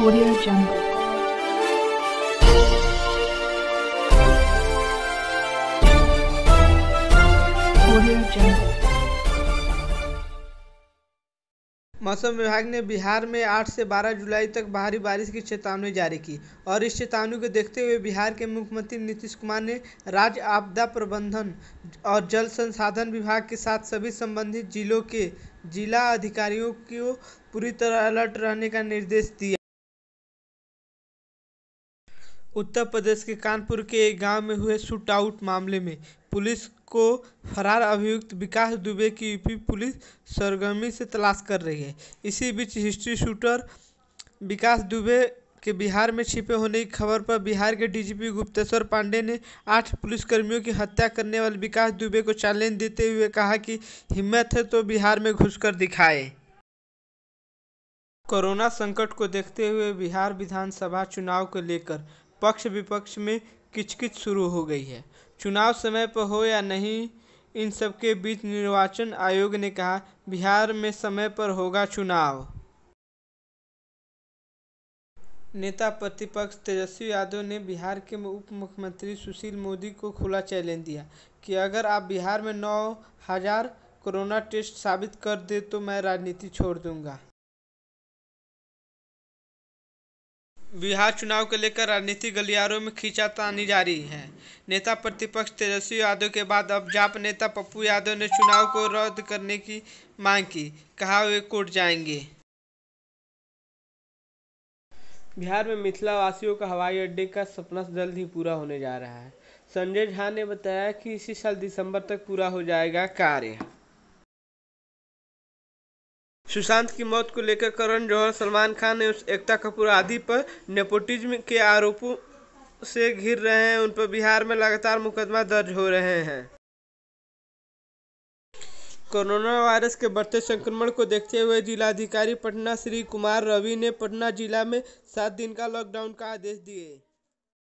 Audio Jungle. मौसम विभाग ने बिहार में 8 से 12 जुलाई तक भारी बारिश की चेतावनी जारी की और इस चेतावनी को देखते हुए बिहार के मुख्यमंत्री नीतीश कुमार ने राज्य आपदा प्रबंधन और जल संसाधन विभाग के साथ सभी संबंधित जिलों के जिला अधिकारियों को पूरी तरह अलर्ट रहने का निर्देश दिया उत्तर प्रदेश के कानपुर के एक गांव में हुए शूटआउट मामले में पुलिस को फरार अभियुक्त विकास दुबे की यूपी पुलिस सरगर्मी से तलाश कर रही है इसी बीच हिस्ट्री शूटर विकास दुबे के बिहार में छिपे होने की खबर पर बिहार के डीजीपी गुप्तेश्वर पांडे ने आठ पुलिसकर्मियों की हत्या करने वाले विकास दुबे को चैलेंज देते हुए कहा कि हिम्मत है तो बिहार में घुसकर दिखाए कोरोना संकट को देखते हुए बिहार विधानसभा चुनाव को लेकर पक्ष विपक्ष में किचकिच शुरू हो गई है चुनाव समय पर हो या नहीं इन सबके बीच निर्वाचन आयोग ने कहा बिहार में समय पर होगा चुनाव नेता प्रतिपक्ष तेजस्वी यादव ने बिहार के उप मुख्यमंत्री सुशील मोदी को खुला चैलेंज दिया कि अगर आप बिहार में नौ हज़ार कोरोना टेस्ट साबित कर दे तो मैं राजनीति छोड़ दूंगा बिहार चुनाव को लेकर राजनीतिक गलियारों में खींचातानी जारी है नेता प्रतिपक्ष तेजस्वी यादव के बाद अब जाप नेता पप्पू यादव ने चुनाव को रद्द करने की मांग की कहा वे कोर्ट जाएंगे बिहार में मिथिला वासियों का हवाई अड्डे का सपना जल्द ही पूरा होने जा रहा है संजय झा ने बताया कि इसी साल दिसंबर तक पूरा हो जाएगा कार्य सुशांत की मौत को लेकर करण जौहर सलमान खान ने उस एकता कपूर आदि पर नेपोटिज्म के आरोपों से घिर रहे हैं उन पर बिहार में लगातार मुकदमा दर्ज हो रहे हैं कोरोना वायरस के बढ़ते संक्रमण को देखते हुए जिलाधिकारी पटना श्री कुमार रवि ने पटना जिला में सात दिन का लॉकडाउन का आदेश दिए